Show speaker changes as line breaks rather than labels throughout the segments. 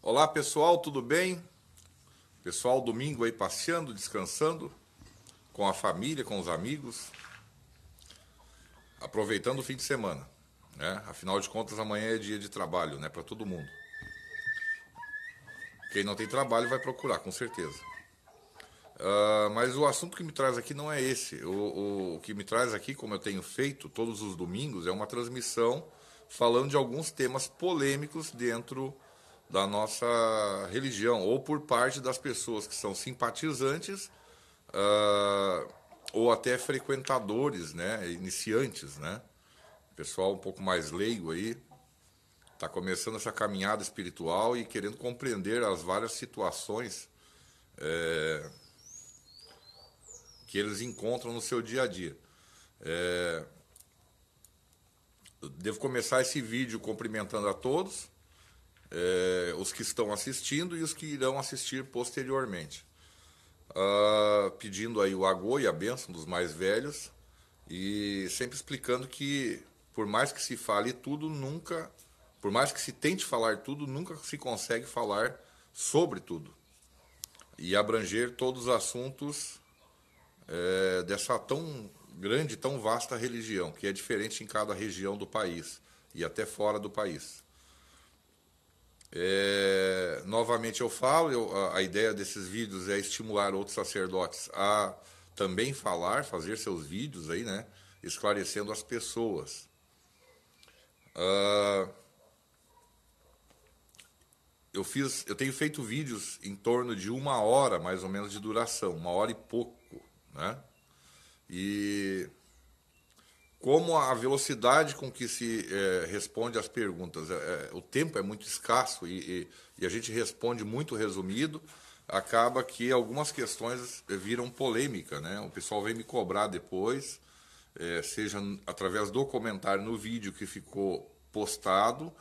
Olá pessoal, tudo bem? Pessoal, domingo aí passeando, descansando com a família, com os amigos, aproveitando o fim de semana, né? Afinal de contas, amanhã é dia de trabalho, né, para todo mundo. Quem não tem trabalho vai procurar, com certeza. Uh, mas o assunto que me traz aqui não é esse. O, o, o que me traz aqui, como eu tenho feito todos os domingos, é uma transmissão falando de alguns temas polêmicos dentro da nossa religião, ou por parte das pessoas que são simpatizantes uh, ou até frequentadores, né, iniciantes, né? Pessoal um pouco mais leigo aí, está começando essa caminhada espiritual e querendo compreender as várias situações é, que eles encontram no seu dia a dia. É, devo começar esse vídeo cumprimentando a todos é, os que estão assistindo e os que irão assistir posteriormente. Ah, pedindo aí o agô e a bênção dos mais velhos e sempre explicando que, por mais que se fale tudo, nunca, por mais que se tente falar tudo, nunca se consegue falar sobre tudo e abranger todos os assuntos é, dessa tão grande, tão vasta religião, que é diferente em cada região do país e até fora do país. É, novamente eu falo, eu, a, a, ideia desses vídeos é estimular outros sacerdotes a também falar, fazer seus vídeos aí, né? Esclarecendo as pessoas. Uh, eu fiz, eu tenho feito vídeos em torno de uma hora, mais ou menos, de duração, uma hora e pouco, né? E como a velocidade com que se é, responde às perguntas. É, é, o tempo é muito escasso e, e, e, a gente responde muito resumido, acaba que algumas questões é, viram polêmica. Né? O pessoal vem me cobrar depois, é, seja através do comentário no vídeo que ficou postado,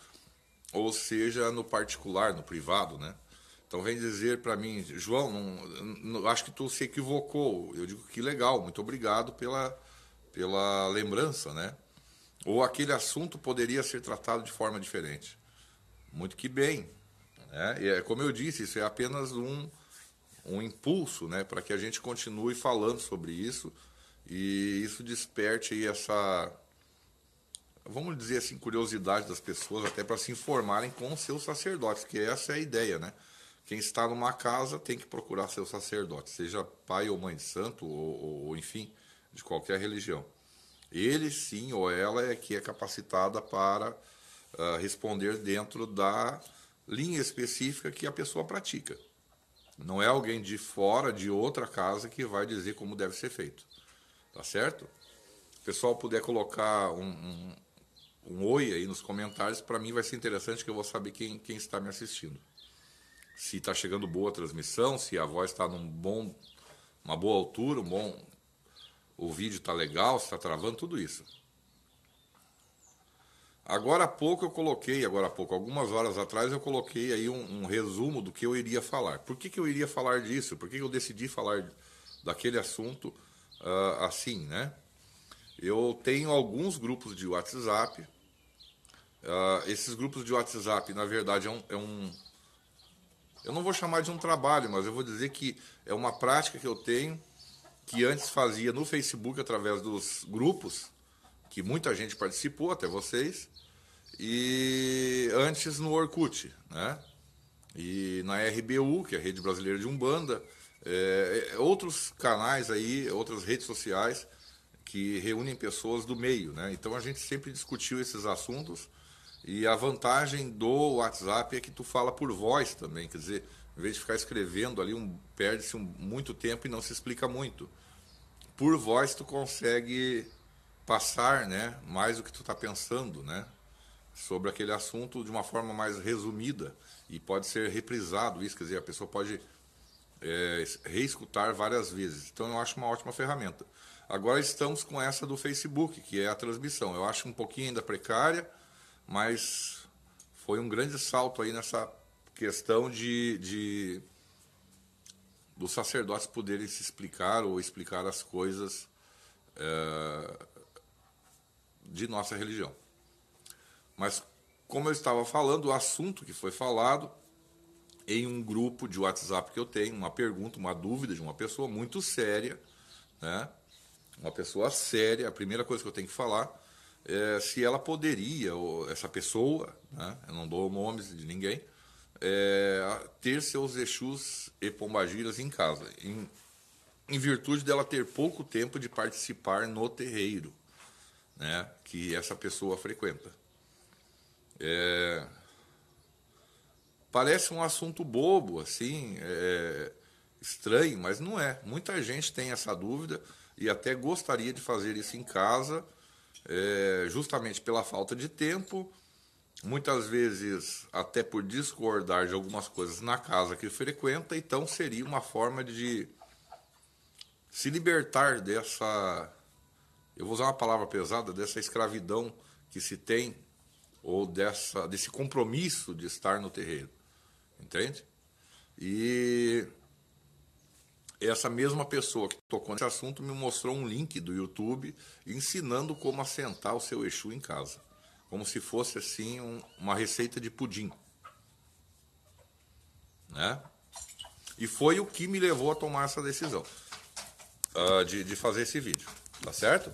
ou seja no particular, no privado, né? Então vem dizer para mim, João, não, não, acho que tu se equivocou. Eu digo que legal, muito obrigado pela pela lembrança, né? Ou aquele assunto poderia ser tratado de forma diferente. Muito que bem. Né? E é, como eu disse, isso é apenas um, um impulso né? para que a gente continue falando sobre isso e isso desperte essa, vamos dizer assim, curiosidade das pessoas até para se informarem com seus sacerdotes, que essa é a ideia, né? Quem está numa casa tem que procurar seu sacerdote, seja pai ou mãe de santo, ou, ou enfim, de qualquer religião. Ele sim ou ela é que é capacitada para uh, responder dentro da linha específica que a pessoa pratica. Não é alguém de fora de outra casa que vai dizer como deve ser feito. Tá certo? Se o pessoal puder colocar um, um, um oi aí nos comentários, para mim vai ser interessante que eu vou saber quem, quem está me assistindo. Se está chegando boa a transmissão, se a voz está num bom, uma boa altura, um bom, o vídeo está legal, está travando, tudo isso. Agora há pouco eu coloquei, agora há pouco, algumas horas atrás, eu coloquei aí um, um resumo do que eu iria falar. Por que, que eu iria falar disso? Por que, que eu decidi falar daquele assunto uh, assim, né? Eu tenho alguns grupos de WhatsApp. Uh, esses grupos de WhatsApp, na verdade, é um, é um. Eu não vou chamar de um trabalho, mas eu vou dizer que é uma prática que eu tenho que antes fazia no Facebook através dos grupos, que muita gente participou, até vocês, e antes no Orkut, né? E na RBU, que é a Rede Brasileira de Umbanda, é, é, outros canais aí, outras redes sociais que reúnem pessoas do meio, né? Então a gente sempre discutiu esses assuntos e a vantagem do WhatsApp é que tu fala por voz também, quer dizer, em vez de ficar escrevendo ali, um, perde-se um, muito tempo e não se explica muito. Por voz, tu consegue passar né, mais o que tu está pensando né, sobre aquele assunto de uma forma mais resumida e pode ser reprisado isso, quer dizer, a pessoa pode é, reescutar várias vezes. Então, eu acho uma ótima ferramenta. Agora estamos com essa do Facebook, que é a transmissão. Eu acho um pouquinho ainda precária, mas foi um grande salto aí nessa questão de, de dos sacerdotes poderem se explicar ou explicar as coisas é, de nossa religião. Mas, como eu estava falando, o assunto que foi falado em um grupo de WhatsApp que eu tenho, uma pergunta, uma dúvida de uma pessoa muito séria, né? uma pessoa séria, a primeira coisa que eu tenho que falar é se ela poderia, ou essa pessoa, né? eu não dou nomes de ninguém, é, ter seus Exus e Pombagiras em casa, em, em virtude dela ter pouco tempo de participar no terreiro né, que essa pessoa frequenta. É, parece um assunto bobo, assim, é, estranho, mas não é. Muita gente tem essa dúvida e até gostaria de fazer isso em casa, é, justamente pela falta de tempo muitas vezes até por discordar de algumas coisas na casa que frequenta, então seria uma forma de se libertar dessa, eu vou usar uma palavra pesada, dessa escravidão que se tem ou dessa desse compromisso de estar no terreiro. Entende? E essa mesma pessoa que tocou nesse assunto me mostrou um link do YouTube ensinando como assentar o seu Exu em casa como se fosse assim um, uma receita de pudim. Né? E foi o que me levou a tomar essa decisão uh, de, de fazer esse vídeo, tá certo?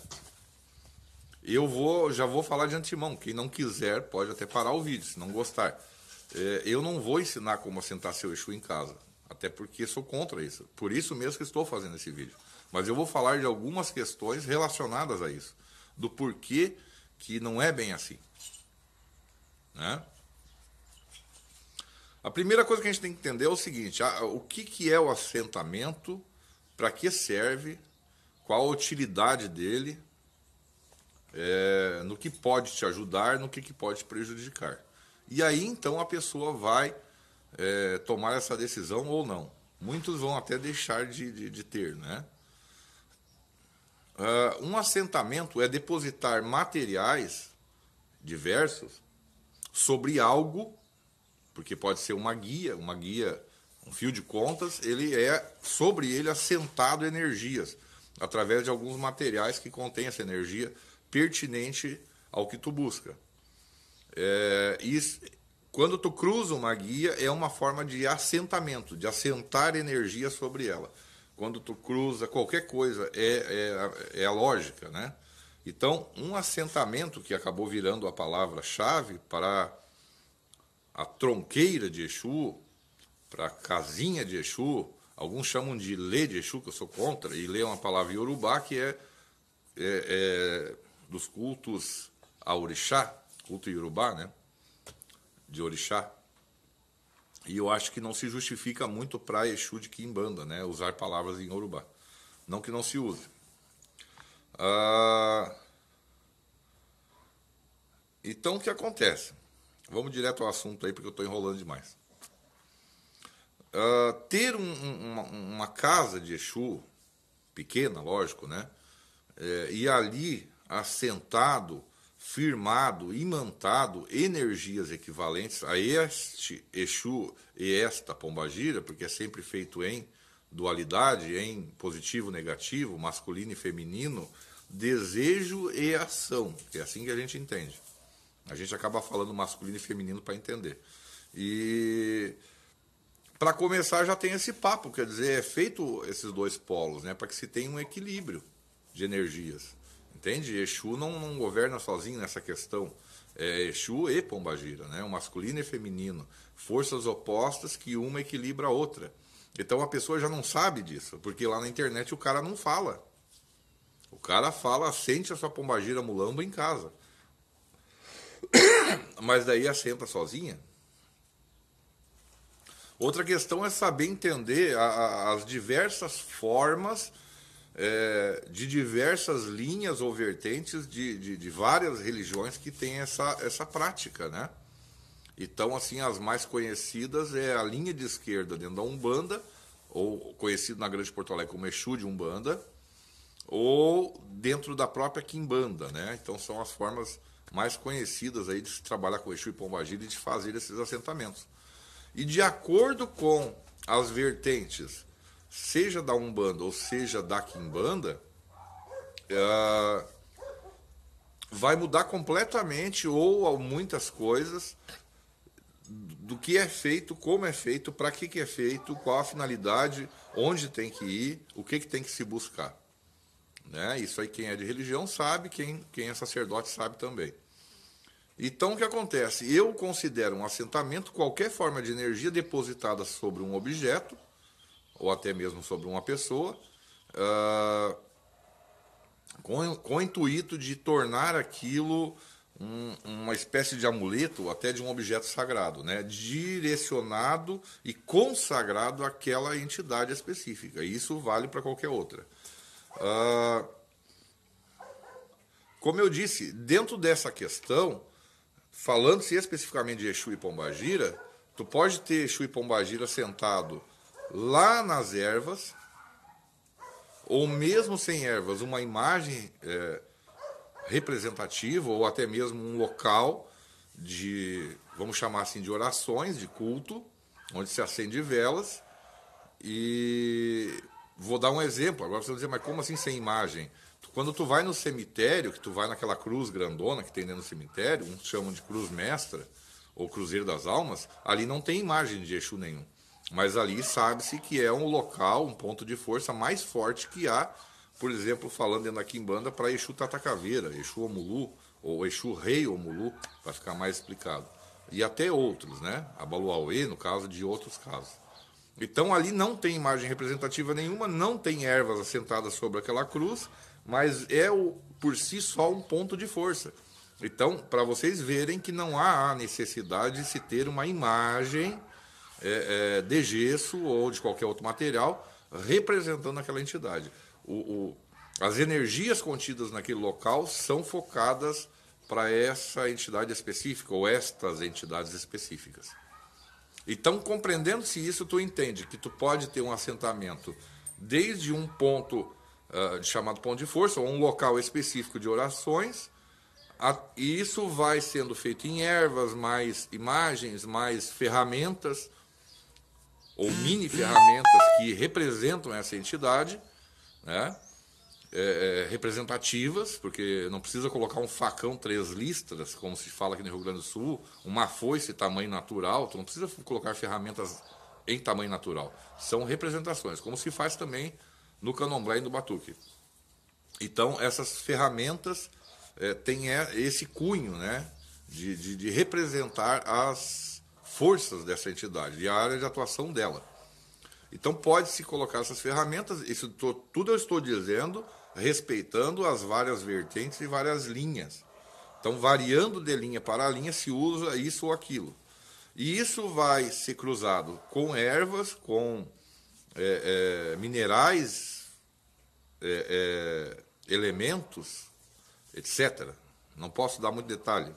Eu vou, já vou falar de antemão. Quem não quiser pode até parar o vídeo, se não gostar. É, eu não vou ensinar como assentar seu Exu em casa, até porque sou contra isso. Por isso mesmo que estou fazendo esse vídeo. Mas eu vou falar de algumas questões relacionadas a isso, do porquê que não é bem assim. Né? A primeira coisa que a gente tem que entender é o seguinte: o que, que é o assentamento, para que serve, qual a utilidade dele, é, no que pode te ajudar, no que, que pode te prejudicar. E aí então a pessoa vai é, tomar essa decisão ou não. Muitos vão até deixar de, de, de ter, né? Uh, um assentamento é depositar materiais diversos sobre algo, porque pode ser uma guia, uma guia, um fio de contas, ele é sobre ele assentado energias através de alguns materiais que contêm essa energia pertinente ao que tu busca. É, isso, quando tu cruza uma guia, é uma forma de assentamento, de assentar energia sobre ela quando tu cruza qualquer coisa, é, é, é a lógica, né? Então, um assentamento que acabou virando a palavra-chave para a tronqueira de Exu, para a casinha de Exu, alguns chamam de lê de Exu, que eu sou contra, e lê é uma palavra iorubá que é, é, é dos cultos a orixá, culto iorubá, né? De orixá. E eu acho que não se justifica muito para Exu de Kimbanda, né? Usar palavras em Urubá. Não que não se use. Ah, então, o que acontece? Vamos direto ao assunto aí, porque eu estou enrolando demais. Ah, ter um, uma, uma, casa de Exu, pequena, lógico, né? É, e ali assentado firmado, imantado, energias equivalentes a este Exu e esta pombagira, porque é sempre feito em dualidade, em positivo, negativo, masculino e feminino, desejo e ação, é assim que a gente entende. A gente acaba falando masculino e feminino para entender. E para começar já tem esse papo, quer dizer, é feito esses dois polos, né, para que se tenha um equilíbrio de energias. Entende? Exu não, não governa sozinho nessa questão. É Exu e Pombagira, né? O masculino e feminino. Forças opostas que uma equilibra a outra. Então a pessoa já não sabe disso, porque lá na internet o cara não fala. O cara fala, sente a sua pombagira mulamba em casa. Mas daí assenta sozinha. Outra questão é saber entender a, a, as diversas formas é, de diversas linhas ou vertentes de, de, de, várias religiões que têm essa, essa prática, né? Então, assim, as mais conhecidas é a linha de esquerda dentro da Umbanda, ou conhecido na Grande Porto Alegre como Exu de Umbanda, ou dentro da própria Quimbanda, né? Então, são as formas mais conhecidas aí de se trabalhar com Exu e Pombagira e de fazer esses assentamentos. E de acordo com as vertentes seja da Umbanda ou seja da Quimbanda, é, vai mudar completamente ou muitas coisas do que é feito, como é feito, para que, que é feito, qual a finalidade, onde tem que ir, o que, que tem que se buscar. Né? Isso aí quem é de religião sabe, quem, quem é sacerdote sabe também. Então o que acontece? Eu considero um assentamento qualquer forma de energia depositada sobre um objeto ou até mesmo sobre uma pessoa, uh, com, com o intuito de tornar aquilo um, uma espécie de amuleto, até de um objeto sagrado, né? direcionado e consagrado àquela entidade específica. isso vale para qualquer outra. Uh, como eu disse, dentro dessa questão, falando-se especificamente de Exu e Pombagira, tu pode ter Exu e Pombagira sentado lá nas ervas, ou mesmo sem ervas, uma imagem é, representativa, ou até mesmo um local de, vamos chamar assim, de orações, de culto, onde se acende velas. E vou dar um exemplo. Agora você vai dizer, mas como assim sem imagem? Quando tu vai no cemitério, que tu vai naquela cruz grandona que tem dentro do cemitério, uns chamam de cruz mestra ou cruzeiro das almas, ali não tem imagem de Exu nenhum. Mas ali sabe-se que é um local, um ponto de força mais forte que há, por exemplo, falando na Quimbanda para Exu Tatacaveira, Exu Omulu, ou Exu Rei Omulu, para ficar mais explicado. E até outros, né? Baluauê, no caso de outros casos. Então ali não tem imagem representativa nenhuma, não tem ervas assentadas sobre aquela cruz, mas é o, por si só um ponto de força. Então, para vocês verem que não há necessidade de se ter uma imagem é, é, de gesso ou de qualquer outro material representando aquela entidade. O, o, as energias contidas naquele local são focadas para essa entidade específica ou estas entidades específicas. Então, compreendendo-se isso, tu entende que tu pode ter um assentamento desde um ponto uh, chamado ponto de força, ou um local específico de orações, a, e isso vai sendo feito em ervas, mais imagens, mais ferramentas, ou mini ferramentas que representam essa entidade, né? É, é, representativas, porque não precisa colocar um facão três listras, como se fala aqui no Rio Grande do Sul, uma foice tamanho natural, tu não precisa colocar ferramentas em tamanho natural. São representações, como se faz também no candomblé e no batuque. Então, essas ferramentas é, têm é, esse cunho né, de, de, de representar as forças dessa entidade e a área de atuação dela. Então pode-se colocar essas ferramentas, isso tô, tudo eu estou dizendo, respeitando as várias vertentes e várias linhas. Então, variando de linha para linha, se usa isso ou aquilo. E isso vai ser cruzado com ervas, com é, é, minerais, é, é elementos, etc. Não posso dar muito detalhe.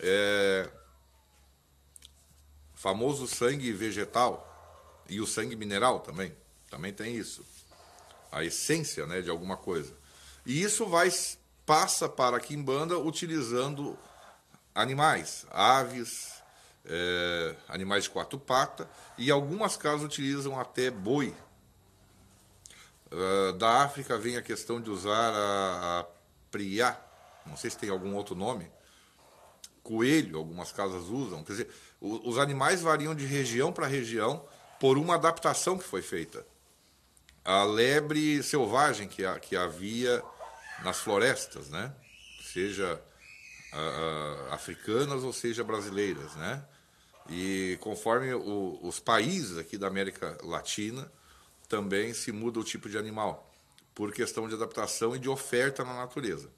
É, famoso sangue vegetal e o sangue mineral também. Também tem isso. A essência né, de alguma coisa. E isso vai passa para a Kimbanda utilizando animais, aves, é, animais de quatro patas, e algumas casas utilizam até boi. Ah, da África vem a questão de usar a, a priá, não sei se tem algum outro nome, coelho, algumas casas usam. Quer dizer, os animais variam de região para região por uma adaptação que foi feita. A lebre selvagem que, que havia nas florestas, né? Seja uh, africanas ou seja brasileiras, né? E conforme o, os países aqui da América Latina, também se muda o tipo de animal, por questão de adaptação e de oferta na natureza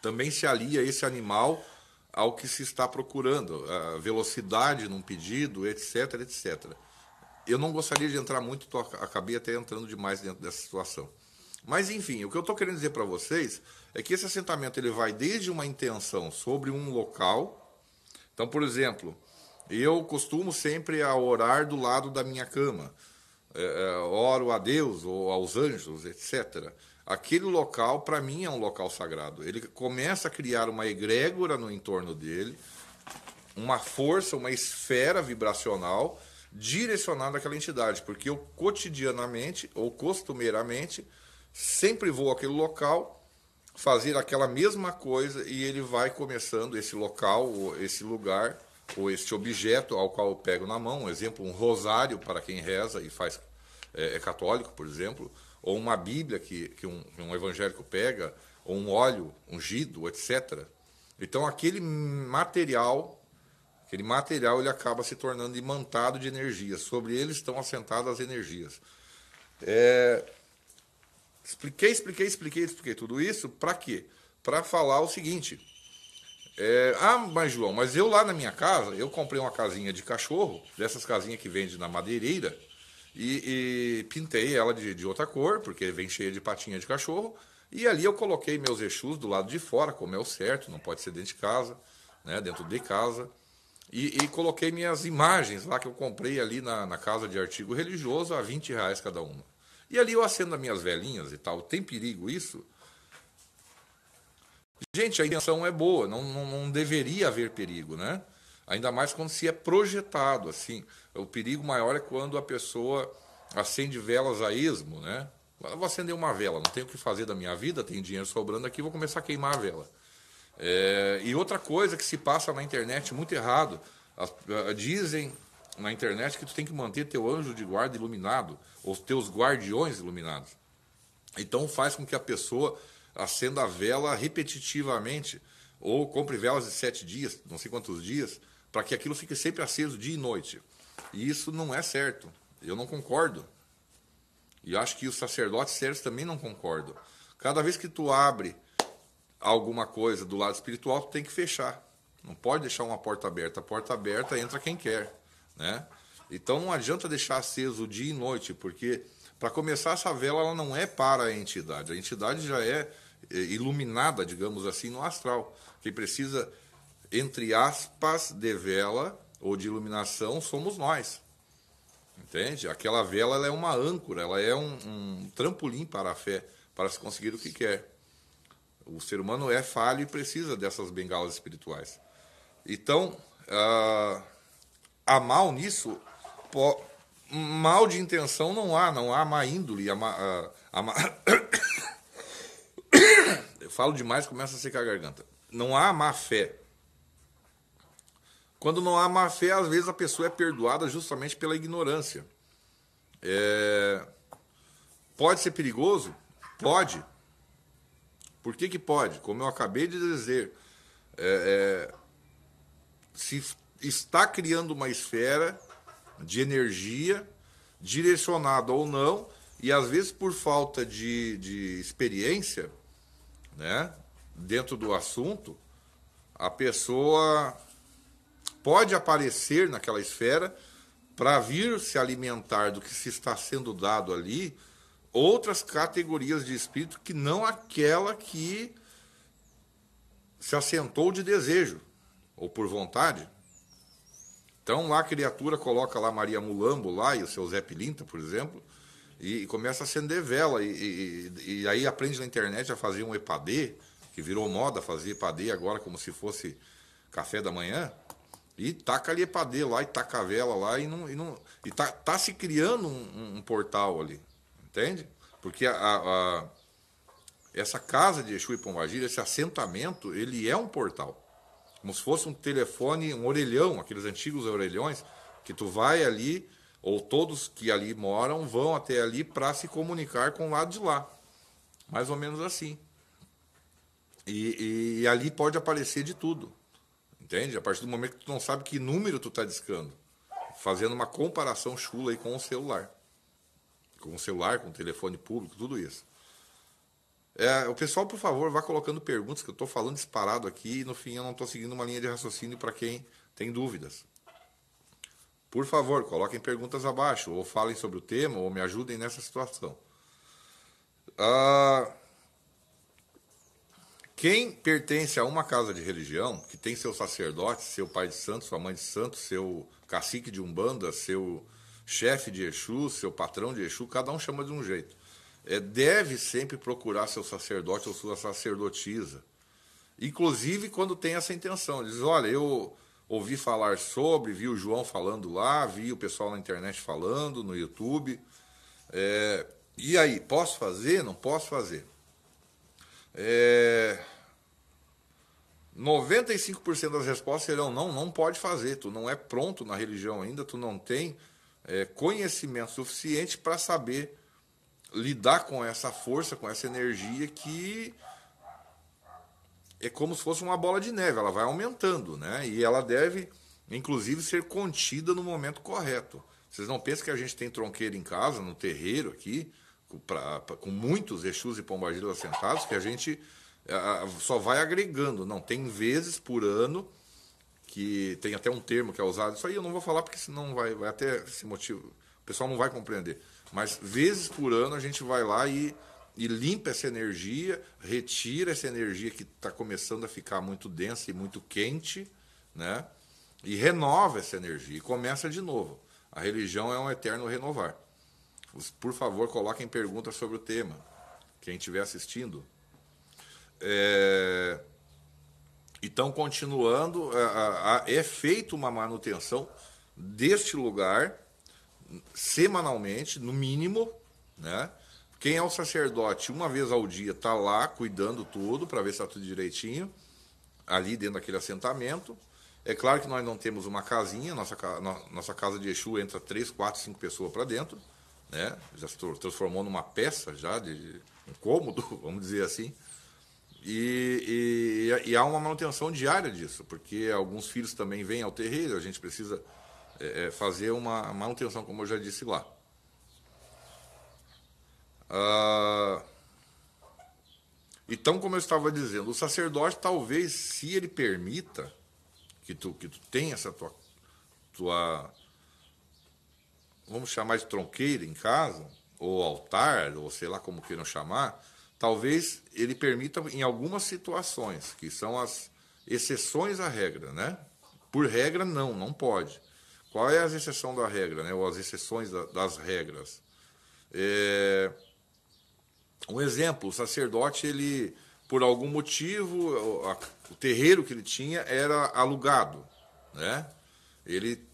também se alia esse animal ao que se está procurando, a velocidade num pedido, etc, etc. Eu não gostaria de entrar muito, tô, acabei até entrando demais dentro dessa situação. Mas enfim, o que eu estou querendo dizer para vocês é que esse assentamento ele vai desde uma intenção sobre um local. Então, por exemplo, eu costumo sempre a orar do lado da minha cama. É, é oro a Deus ou aos anjos, etc aquele local, para mim, é um local sagrado. Ele começa a criar uma egrégora no entorno dele, uma força, uma esfera vibracional direcionada àquela entidade, porque eu cotidianamente ou costumeiramente sempre vou àquele local fazer aquela mesma coisa e ele vai começando esse local, ou esse lugar, ou esse objeto ao qual eu pego na mão, um exemplo, um rosário para quem reza e faz é, é católico, por exemplo, ou uma Bíblia que, que, um, que um evangélico pega, ou um óleo ungido, etc. Então, aquele material, aquele material, ele acaba se tornando imantado de energia. Sobre ele estão assentadas as energias. É... Expliquei, expliquei, expliquei, expliquei tudo isso. Para quê? Para falar o seguinte. É... ah, mas João, mas eu lá na minha casa, eu comprei uma casinha de cachorro, dessas casinhas que vende na madeireira, e, e pintei ela de, de, outra cor, porque vem cheia de patinha de cachorro. E ali eu coloquei meus Exus do lado de fora, como é o certo, não pode ser dentro de casa, né, dentro de casa. E, e coloquei minhas imagens lá que eu comprei ali na, na, casa de artigo religioso, a 20 reais cada uma. E ali eu acendo as minhas velhinhas e tal. Tem perigo isso? Gente, a intenção é boa, não, não, não deveria haver perigo, né? Ainda mais quando se é projetado, assim. O perigo maior é quando a pessoa acende velas a esmo, né? Eu vou acender uma vela, não tenho o que fazer da minha vida, tem dinheiro sobrando aqui, vou começar a queimar a vela. É, e outra coisa que se passa na internet muito errado, as, eh, dizem na internet que tu tem que manter teu anjo de guarda iluminado, ou teus guardiões iluminados. Então faz com que a pessoa acenda a vela repetitivamente, ou compre velas de sete dias, não sei quantos dias, para que aquilo fique sempre aceso dia e noite. E isso não é certo. Eu não concordo. E acho que os sacerdotes sérios também não concordam. Cada vez que tu abre alguma coisa do lado espiritual, tu tem que fechar. Não pode deixar uma porta aberta. A porta aberta entra quem quer, né? Então não adianta deixar aceso dia e noite, porque para começar essa vela ela não é para a entidade. A entidade já é eh, iluminada, digamos assim, no astral. Quem precisa entre aspas, de vela ou de iluminação somos nós. Entende? Aquela vela ela é uma âncora, ela é um, um trampolim para a fé, para se conseguir o que quer. O ser humano é falho e precisa dessas bengalas espirituais. Então, ah, há mal nisso, mal de intenção não há, não há má índole, há má, ah, há má... Eu falo demais, começa a secar a garganta. Não há má fé, quando não há má fé, às vezes a pessoa é perdoada justamente pela ignorância. É... Pode ser perigoso? Pode. Por que, que pode? Como eu acabei de dizer, é, é, se está criando uma esfera de energia, direcionada ou não, e às vezes por falta de, de experiência né, dentro do assunto, a pessoa pode aparecer naquela esfera para vir se alimentar do que se está sendo dado ali, outras categorias de espírito que não aquela que se assentou de desejo ou por vontade. Então lá a criatura coloca lá Maria Mulambo lá e o seu Zé Pilinta, por exemplo, e, começa a acender vela. E, e, e aí aprende na internet a fazer um EPAD, que virou moda fazer EPAD agora como se fosse café da manhã. E taca ali EPAD lá, e taca a vela lá, e não. E, não, e tá, tá se criando um, um portal ali. Entende? Porque a, a, essa casa de Exu e Pombagira, esse assentamento, ele é um portal. Como se fosse um telefone, um orelhão, aqueles antigos orelhões, que tu vai ali, ou todos que ali moram vão até ali para se comunicar com o lado de lá. Mais ou menos assim. E, e, e ali pode aparecer de tudo. Entende? A partir do momento que tu não sabe que número tu está discando. Fazendo uma comparação chula aí com o celular. Com o celular, com o telefone público, tudo isso. É, o pessoal, por favor, vá colocando perguntas, que eu estou falando disparado aqui e no fim eu não estou seguindo uma linha de raciocínio para quem tem dúvidas. Por favor, coloquem perguntas abaixo, ou falem sobre o tema, ou me ajudem nessa situação. Ah, quem pertence a uma casa de religião, que tem seu sacerdote, seu pai de santo, sua mãe de santo, seu cacique de umbanda, seu chefe de Exu, seu patrão de Exu, cada um chama de um jeito. É, deve sempre procurar seu sacerdote ou sua sacerdotisa. Inclusive quando tem essa intenção. Diz, olha, eu ouvi falar sobre, vi o João falando lá, vi o pessoal na internet falando, no YouTube. É, e aí, posso fazer? Não posso fazer. É, 95% das respostas serão não, não pode fazer, tu não é pronto na religião ainda, tu não tem é, conhecimento suficiente para saber lidar com essa força, com essa energia que é como se fosse uma bola de neve, ela vai aumentando, né? E ela deve, inclusive, ser contida no momento correto. Vocês não pensam que a gente tem tronqueiro em casa, no terreiro aqui, pra, pra, com muitos Exus e Pombagiras sentados, que a gente a, só vai agregando. Não, tem vezes por ano que tem até um termo que é usado. Isso aí eu não vou falar porque senão vai, vai até esse motivo. O pessoal não vai compreender. Mas vezes por ano a gente vai lá e, e limpa essa energia, retira essa energia que está começando a ficar muito densa e muito quente, né? E renova essa energia e começa de novo. A religião é um eterno renovar. Assim, Por favor, coloquem perguntas sobre o tema. Quem estiver assistindo. É... Então, continuando, é, é feita uma manutenção deste lugar semanalmente, no mínimo, né? Quem é o sacerdote, uma vez ao dia, está lá cuidando tudo para ver se está tudo direitinho, ali dentro daquele assentamento. É claro que nós não temos uma casinha, nossa, nossa casa de Exu entra três, quatro, cinco pessoas para dentro né? já se transformou numa peça, já de um cômodo, vamos dizer assim. E, e, e, há uma manutenção diária disso, porque alguns filhos também vêm ao terreiro, a gente precisa é, é, fazer uma manutenção, como eu já disse lá. Ah, então, como eu estava dizendo, o sacerdote talvez, se ele permita que tu, que tu tenha essa tua, tua vamos chamar de tronqueira em casa, ou altar, ou sei lá como queiram chamar, talvez ele permita em algumas situações, que são as exceções à regra, né? Por regra, não, não pode. Qual é a exceção da regra, né? Ou as exceções das regras? É... Um exemplo, o sacerdote, ele, por algum motivo, o, o terreiro que ele tinha era alugado, né? Ele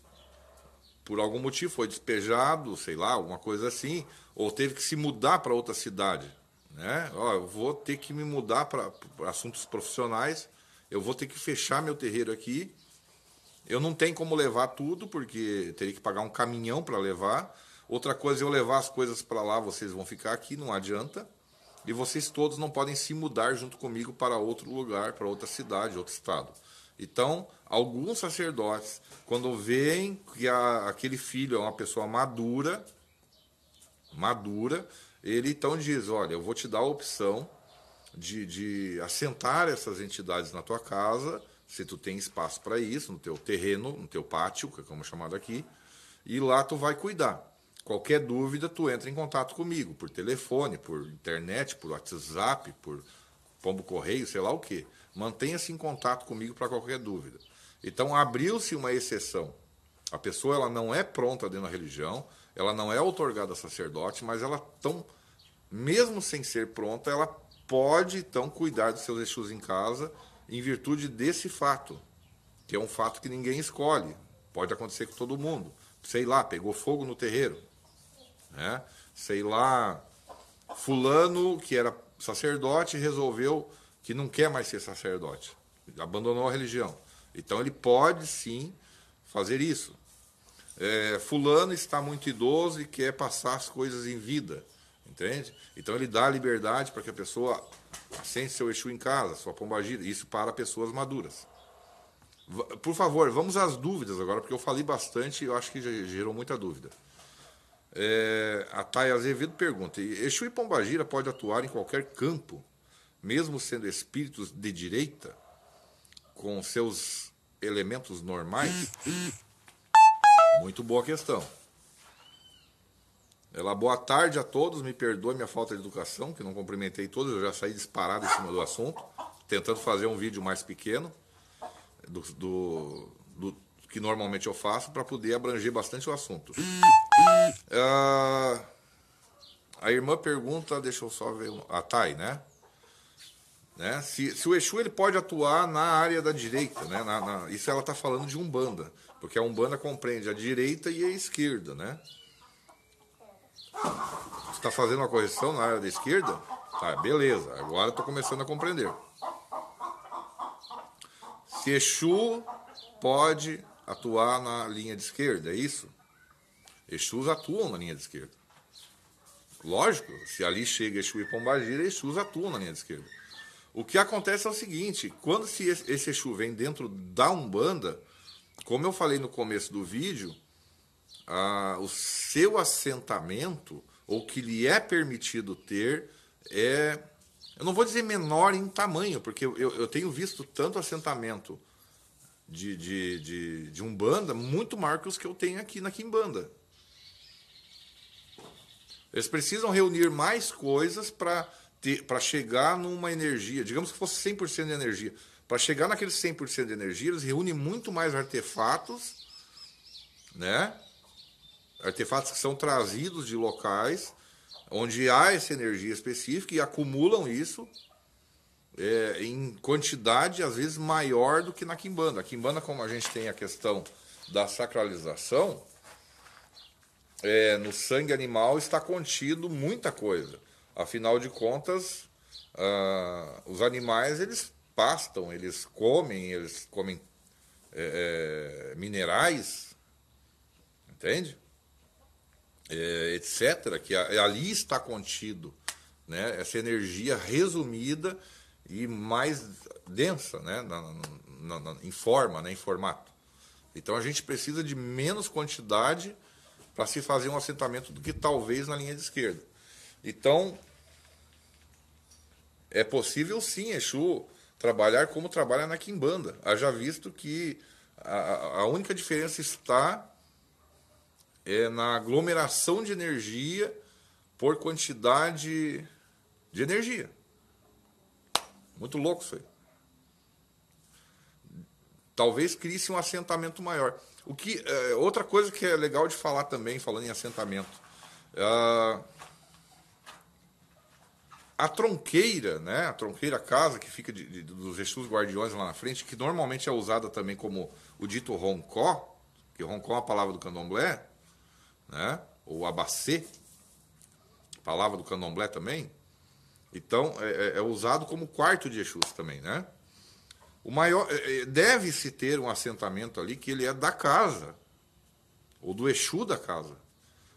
por algum motivo foi despejado, sei lá, alguma coisa assim, ou teve que se mudar para outra cidade. Né? Ó, eu vou ter que me mudar para assuntos profissionais, eu vou ter que fechar meu terreiro aqui. Eu não tenho como levar tudo, porque teria que pagar um caminhão para levar. Outra coisa, eu levar as coisas para lá, vocês vão ficar aqui, não adianta. E vocês todos não podem se mudar junto comigo para outro lugar, para outra cidade, outro estado. Então, alguns sacerdotes, quando veem que a, aquele filho é uma pessoa madura, madura, ele então diz: Olha, eu vou te dar a opção de, de assentar essas entidades na tua casa, se tu tem espaço para isso, no teu terreno, no teu pátio, que é como é chamado aqui, e lá tu vai cuidar. Qualquer dúvida, tu entra em contato comigo, por telefone, por internet, por WhatsApp, por pombo correio, sei lá o quê. Mantenha-se em contato comigo para qualquer dúvida. Então abriu-se uma exceção. A pessoa ela não é pronta dentro da religião, ela não é otorgada a sacerdote, mas ela tão mesmo sem ser pronta, ela pode então cuidar dos seus Exus em casa em virtude desse fato, que é um fato que ninguém escolhe. Pode acontecer com todo mundo. Sei lá, pegou fogo no terreiro, né? Sei lá, fulano que era sacerdote resolveu que não quer mais ser sacerdote, abandonou a religião. Então ele pode sim fazer isso. É, fulano está muito idoso e quer passar as coisas em vida, entende? Então ele dá liberdade para que a pessoa acende seu Exu em casa, sua pombagira, isso para pessoas maduras. Por favor, vamos às dúvidas agora, porque eu falei bastante e eu acho que gerou muita dúvida. É, a Thay Azevedo pergunta: Exu e Pombagira pode atuar em qualquer campo? mesmo sendo espíritos de direita, com seus elementos normais? Muito boa questão. Ela, boa tarde a todos, me perdoe minha falta de educação, que não cumprimentei todos, eu já saí disparado em cima do assunto, tentando fazer um vídeo mais pequeno do, do, do que normalmente eu faço para poder abranger bastante o assunto. Ah, a irmã pergunta, deixa eu só ver. A Thay, né? Né? Se, se, o Exu ele pode atuar na área da direita, né? Na, na, isso ela está falando de Umbanda, porque a Umbanda compreende a direita e a esquerda. Né? Você está fazendo uma correção na área da esquerda? Tá, beleza, agora estou começando a compreender. Se Exu pode atuar na linha de esquerda, é isso? Exus atuam na linha de esquerda. Lógico, se ali chega Exu e Pombagira, Exus atuam na linha de esquerda. O que acontece é o seguinte: quando se esse Exu vem dentro da Umbanda, como eu falei no começo do vídeo, o seu assentamento, ou que lhe é permitido ter, é. Eu não vou dizer menor em tamanho, porque eu, eu tenho visto tanto assentamento de, de, de, de Umbanda muito maior que os que eu tenho aqui na Quimbanda. Eles precisam reunir mais coisas para para chegar numa energia, digamos que fosse 100% de energia, para chegar naquele 100% de energia, eles reúnem muito mais artefatos, né? Artefatos que são trazidos de locais onde há essa energia específica e acumulam isso é, em quantidade às vezes maior do que na quimbanda. A quimbanda, como a gente tem a questão da sacralização, é, no sangue animal está contido muita coisa. Afinal de contas, ah, os animais eles pastam, eles comem, eles comem é, é minerais, entende? É, etc. Que é, ali está contido, né? Essa energia resumida e mais densa, né? Na, na, na, em forma, né? Em formato. Então a gente precisa de menos quantidade para se fazer um assentamento do que talvez na linha de esquerda. Então, é possível sim, Exu, trabalhar como trabalha na Quimbanda. Haja visto que a, a única diferença está é, na aglomeração de energia por quantidade de energia. Muito louco isso aí. Talvez crie-se um assentamento maior. O que, é, outra coisa que é legal de falar também, falando em assentamento. Ah, a tronqueira, né? A tronqueira casa que fica de, de, dos Jesus Guardiões lá na frente, que normalmente é usada também como o dito roncó, que roncó é uma palavra do candomblé, né? Ou abacê, palavra do candomblé também. Então, é, é, é usado como quarto de Exus também, né? O maior é, é, deve-se ter um assentamento ali que ele é da casa ou do Exu da casa.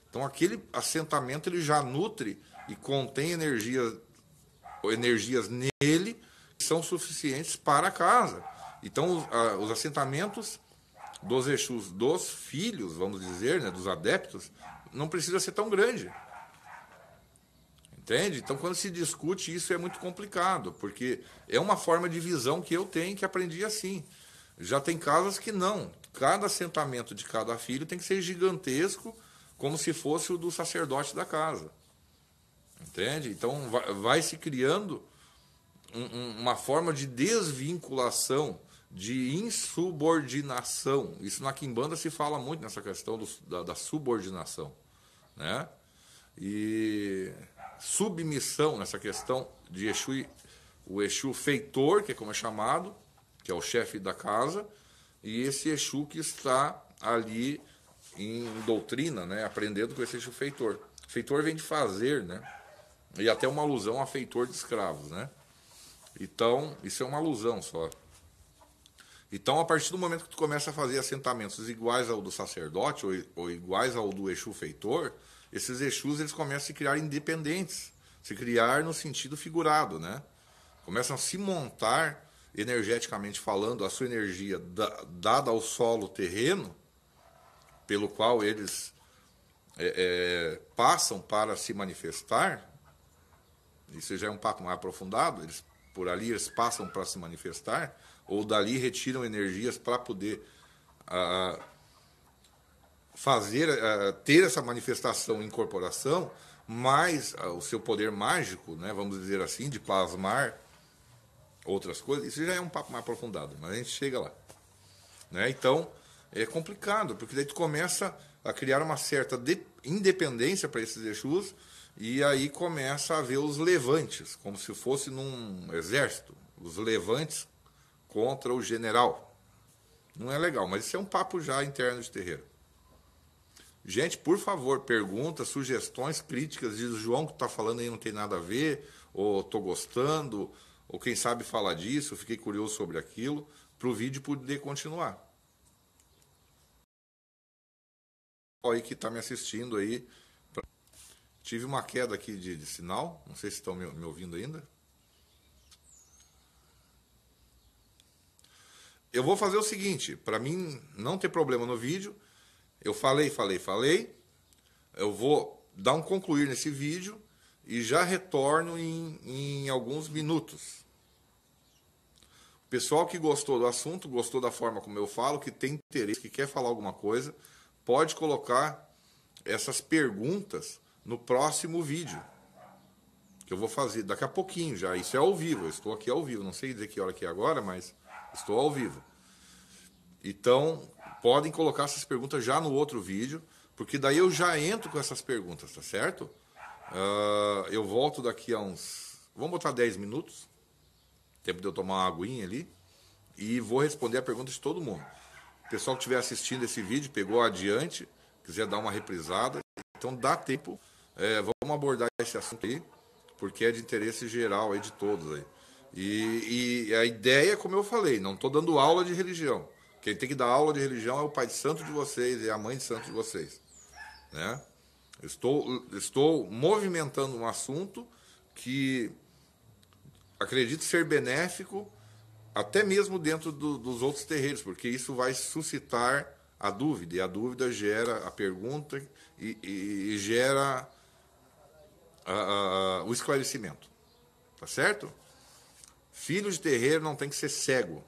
Então aquele assentamento ele já nutre e contém energia energias nele que são suficientes para a casa. Então, ah, os, assentamentos dos Exus, dos filhos, vamos dizer, né, dos adeptos, não precisa ser tão grande. Entende? Então, quando se discute isso, é muito complicado, porque é uma forma de visão que eu tenho, que aprendi assim. Já tem casas que não. Cada assentamento de cada filho tem que ser gigantesco, como se fosse o do sacerdote da casa. Entende? Então vai, vai se criando um, um, uma forma de desvinculação, de insubordinação. Isso na Quimbanda se fala muito nessa questão do, da, da subordinação. Né? E submissão nessa questão de Exu, o Exu feitor, que é como é chamado, que é o chefe da casa, e esse Exu que está ali em doutrina, né, aprendendo com esse Exu feitor. Feitor vem de fazer, né? E até uma alusão a feitor de escravos, né? Então, isso é uma alusão só. Então, a partir do momento que tu começa a fazer assentamentos iguais ao do sacerdote ou, ou iguais ao do Exu feitor, esses Exus eles começam a se criar independentes, se criar no sentido figurado, né? Começam a se montar energeticamente falando, a sua energia da, dada ao solo terreno, pelo qual eles é, é, passam para se manifestar, isso já é um papo mais aprofundado, eles por ali eles passam para se manifestar, ou dali retiram energias para poder ah, ah, fazer, ah, ter essa manifestação, incorporação, mais ah, o seu poder mágico, né, vamos dizer assim, de plasmar outras coisas, isso já é um papo mais aprofundado, mas a gente chega lá. Né? Então, é complicado, porque daí tu começa a criar uma certa de, independência para esses Exus, e aí começa a ver os levantes, como se fosse num exército, os levantes contra o general. Não é legal, mas isso é um papo já interno de terreiro. Gente, por favor, perguntas, sugestões, críticas. Diz o João que está falando aí não tem nada a ver, ou estou gostando, ou quem sabe falar disso, fiquei curioso sobre aquilo, para o vídeo poder continuar. Olha aí que está me assistindo aí, Tive uma queda aqui de, de sinal, não sei se estão me, me ouvindo ainda. Eu vou fazer o seguinte, para mim não ter problema no vídeo, eu falei, falei, falei. Eu vou dar um concluir nesse vídeo e já retorno em, em alguns minutos. O pessoal que gostou do assunto, gostou da forma como eu falo, que tem interesse, que quer falar alguma coisa, pode colocar essas perguntas no próximo vídeo que eu vou fazer daqui a pouquinho já. Isso é ao vivo, eu estou aqui ao vivo. Não sei dizer que hora que é agora, mas estou ao vivo. Então, podem colocar essas perguntas já no outro vídeo, porque daí eu já entro com essas perguntas, tá certo? Uh, eu volto daqui a uns. Vamos botar 10 minutos. Tempo de eu tomar uma aguinha ali. E vou responder a pergunta de todo mundo. O pessoal que estiver assistindo esse vídeo, pegou adiante, quiser dar uma reprisada. Então dá tempo é, vamos abordar esse assunto aí, porque é de interesse geral aí de todos aí. E, e a ideia, é como eu falei, não estou dando aula de religião. Quem tem que dar aula de religião é o pai de santo de vocês e é a mãe de santo de vocês. Né? Estou, estou movimentando um assunto que acredito ser benéfico até mesmo dentro do, dos outros terreiros, porque isso vai suscitar a dúvida, e a dúvida gera a pergunta e, e, e gera o esclarecimento. Tá certo? Filho de terreiro não tem que ser cego.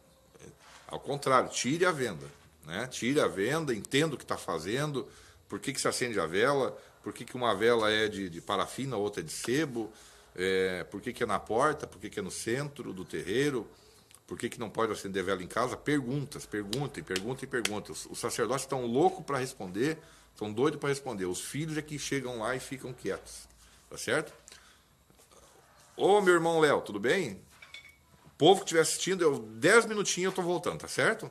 Ao contrário, tire a venda. Né? Tire a venda, entenda o que está fazendo, por que, que se acende a vela, por que, que uma vela é de, de parafina, outra é de sebo, é, por que, que é na porta, por que, que é no centro do terreiro, por que, que não pode acender vela em casa. Perguntas, perguntem, perguntem, perguntem. Os, os sacerdotes estão loucos para responder, estão doidos para responder. Os filhos é que chegam lá e ficam quietos. Tá certo? Ô, meu irmão Léo, tudo bem? O povo que estiver assistindo, eu 10 minutinhos eu tô voltando, tá certo?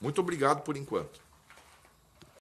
Muito obrigado por enquanto.